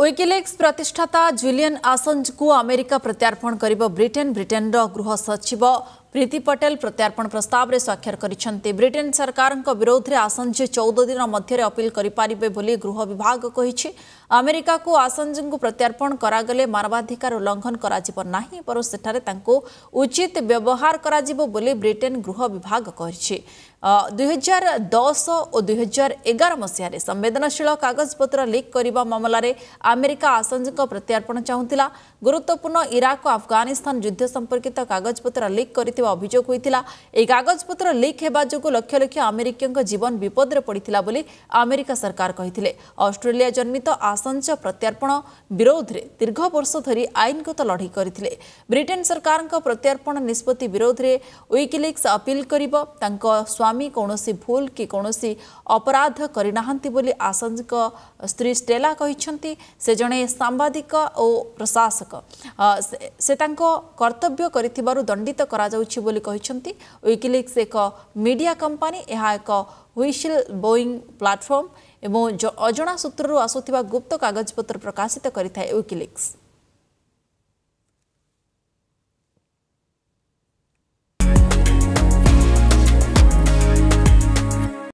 WikiLeaks ପ୍ରତିଷ୍ଠାତା ଜୁଲିୟନ୍ ଆସଞ୍ଜଙ୍କୁ America ପ୍ରତ୍ୟାର୍ପଣ କରିବ Britain ବ୍ରିଟେନ୍ର ଗୃହ ସଚିବ ପ୍ରୀତି ପଟେଲ ପ୍ରତ୍ୟାର୍ପଣ ପ୍ରସ୍ତାବରେ ସ୍ୱାକ୍ଷର କରିଛନ୍ତି ବ୍ରିଟେନ୍ ସରକାରଙ୍କ ବିରୋଧରେ ଆସଞ୍ଜ ଚଉଦ ଦିନ ମଧ୍ୟରେ ଅପିଲ କରିପାରିବେ ବୋଲି ଗୃହ ବିଭାଗ କହିଛି ଆମେରିକାକୁ ଆସଞ୍ଜଙ୍କୁ ପ୍ରତ୍ୟାର୍ପଣ କରାଗଲେ ମାନବାଧିକାର ଉଲ୍ଲଙ୍ଘନ କରାଯିବ ନାହିଁ ବରଂ ସେଠାରେ ତାଙ୍କୁ ଉଚିତ ବ୍ୟବହାର କରାଯିବ ବୋଲି ବ୍ରିଟେନ୍ ଗୃହ ବିଭାଗ କହିଛି ଦୁଇହଜାର ଦଶ ଓ ଦୁଇହଜାର ଏଗାର ମସିହାରେ ସମ୍ବେଦନଶୀଳ କାଗଜପତ୍ର ଲିକ୍ କରିବା ମାମଲାରେ ଆମେରିକା ଆସଞ୍ଜଙ୍କ ପ୍ରତ୍ୟାର୍ପଣ ଚାହୁଁଥିଲା ଗୁରୁତ୍ୱପୂର୍ଣ୍ଣ ଇରାକ ଓ ଆଫଗାନିସ୍ତାନ ଯୁଦ୍ଧ ସମ୍ପର୍କିତ କାଗଜପତ୍ର ଲିକ୍ କରିଥିଲା ହୋଇଥିବା ଅଭିଯୋଗ ହୋଇଥିଲା ଏହି କାଗଜପତ୍ର ଲିକ୍ ହେବା ଯୋଗୁଁ ଲକ୍ଷ ଲକ୍ଷ ଆମେରିକୀୟଙ୍କ ଜୀବନ ବିପଦରେ ପଡ଼ିଥିଲା ବୋଲି ଆମେରିକା ସରକାର କହିଥିଲେ ଅଷ୍ଟ୍ରେଲିଆ ଜନ୍ମିତ ଆସଞ୍ଚ ପ୍ରତ୍ୟର୍ପଣ ବିରୋଧରେ ଦୀର୍ଘ ବର୍ଷ ଧରି ଆଇନଗତ ଲଢ଼େଇ କରିଥିଲେ ବ୍ରିଟେନ୍ ସରକାରଙ୍କ ପ୍ରତ୍ୟର୍ପଣ ନିଷ୍ପତ୍ତି ବିରୋଧରେ ୱିକିଲିକ୍ସ ଅପିଲ୍ କରିବ ତାଙ୍କ ସ୍ୱାମୀ କୌଣସି ଭୁଲ କି କୌଣସି ଅପରାଧ କରିନାହାନ୍ତି ବୋଲି ଆସଞ୍ଚଙ୍କ ସ୍ତ୍ରୀ ଷ୍ଟେଲା କହିଛନ୍ତି ସେ ଜଣେ ସାମ୍ବାଦିକ ଓ ପ୍ରଶାସକ ସେ ତାଙ୍କ କର୍ତ୍ତବ୍ୟ କରିଥିବାରୁ ଦଣ୍ଡିତ କରାଯାଉଛି ଯାଉଛି ବୋଲି କହିଛନ୍ତି ୱିକିଲିକ୍ସ ଏକ ମିଡିଆ କମ୍ପାନୀ ଏହା ଏକ ହ୍ୱିସିଲ୍ ବୋଇଂ ପ୍ଲାଟଫର୍ମ ଏବଂ ଅଜଣା ସୂତ୍ରରୁ ଆସୁଥିବା ଗୁପ୍ତ କାଗଜପତ୍ର ପ୍ରକାଶିତ କରିଥାଏ ୱିକିଲିକ୍ସ